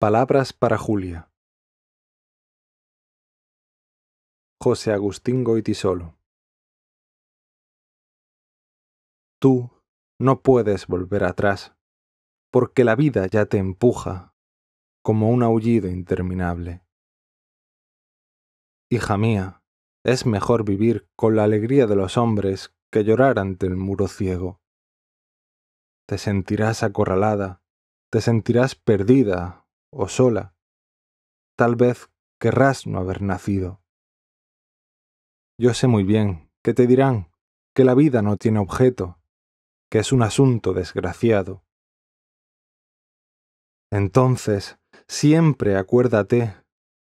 Palabras para Julia. José Agustín Goitisolo. Tú no puedes volver atrás, porque la vida ya te empuja como un aullido interminable. Hija mía, es mejor vivir con la alegría de los hombres que llorar ante el muro ciego. Te sentirás acorralada, te sentirás perdida o sola, tal vez querrás no haber nacido. Yo sé muy bien que te dirán que la vida no tiene objeto, que es un asunto desgraciado. Entonces, siempre acuérdate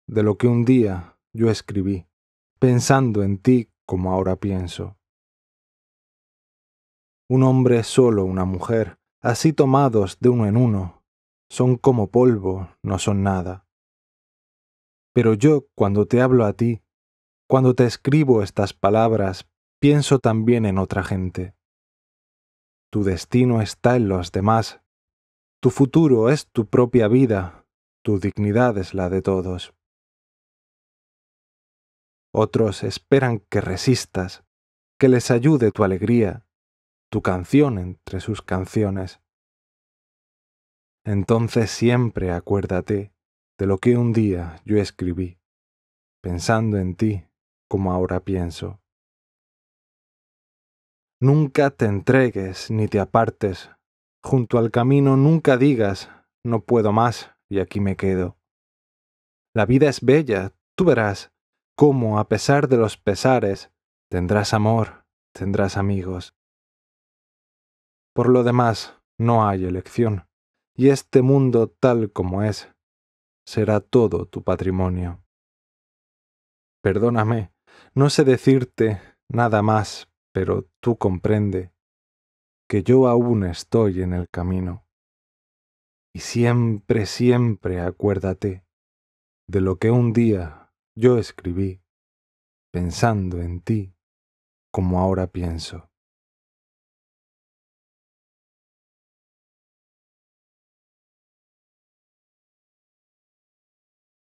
de lo que un día yo escribí, pensando en ti como ahora pienso. Un hombre solo, una mujer, así tomados de uno en uno, son como polvo, no son nada. Pero yo, cuando te hablo a ti, cuando te escribo estas palabras, pienso también en otra gente. Tu destino está en los demás, tu futuro es tu propia vida, tu dignidad es la de todos. Otros esperan que resistas, que les ayude tu alegría, tu canción entre sus canciones. Entonces siempre acuérdate de lo que un día yo escribí, pensando en ti como ahora pienso. Nunca te entregues ni te apartes. Junto al camino nunca digas, no puedo más y aquí me quedo. La vida es bella, tú verás cómo, a pesar de los pesares, tendrás amor, tendrás amigos. Por lo demás, no hay elección y este mundo tal como es será todo tu patrimonio. Perdóname, no sé decirte nada más, pero tú comprende que yo aún estoy en el camino. Y siempre, siempre acuérdate de lo que un día yo escribí, pensando en ti como ahora pienso.